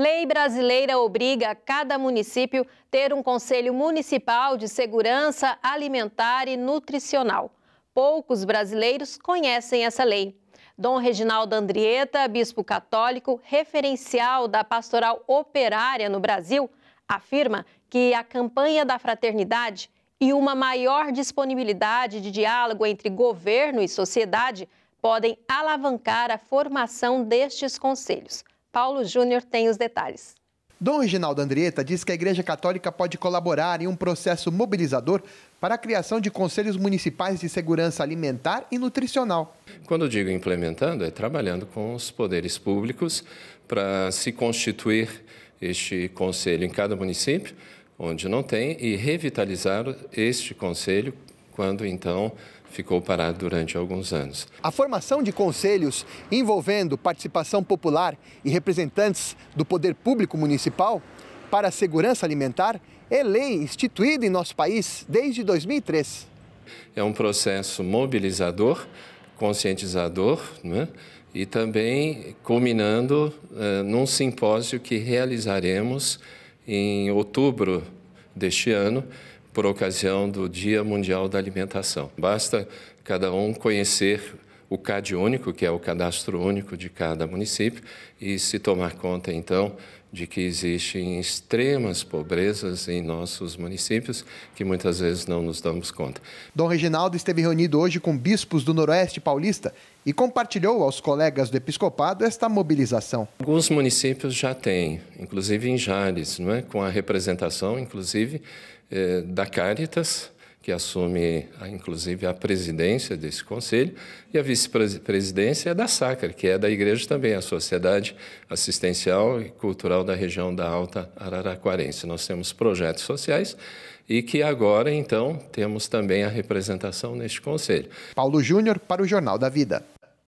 Lei brasileira obriga cada município ter um Conselho Municipal de Segurança Alimentar e Nutricional. Poucos brasileiros conhecem essa lei. Dom Reginaldo Andrieta, bispo católico, referencial da pastoral operária no Brasil, afirma que a campanha da fraternidade e uma maior disponibilidade de diálogo entre governo e sociedade podem alavancar a formação destes conselhos. Paulo Júnior tem os detalhes. Dom Reginaldo Andrieta diz que a Igreja Católica pode colaborar em um processo mobilizador para a criação de conselhos municipais de segurança alimentar e nutricional. Quando eu digo implementando, é trabalhando com os poderes públicos para se constituir este conselho em cada município, onde não tem, e revitalizar este conselho quando então ficou parado durante alguns anos. A formação de conselhos envolvendo participação popular e representantes do poder público municipal para a segurança alimentar é lei instituída em nosso país desde 2003. É um processo mobilizador, conscientizador, né? e também culminando uh, num simpósio que realizaremos em outubro deste ano, por ocasião do Dia Mundial da Alimentação. Basta cada um conhecer o CAD único, que é o cadastro único de cada município, e se tomar conta, então, de que existem extremas pobrezas em nossos municípios que muitas vezes não nos damos conta. Dom Reginaldo esteve reunido hoje com bispos do Noroeste Paulista e compartilhou aos colegas do episcopado esta mobilização. Alguns municípios já têm, inclusive em Jales, não é? com a representação, inclusive, eh, da Caritas, que assume, inclusive, a presidência desse conselho, e a vice-presidência é da SACRA, que é da igreja também, a Sociedade Assistencial e Cultural da região da Alta Araraquarense. Nós temos projetos sociais e que agora, então, temos também a representação neste conselho. Paulo Júnior para o Jornal da Vida.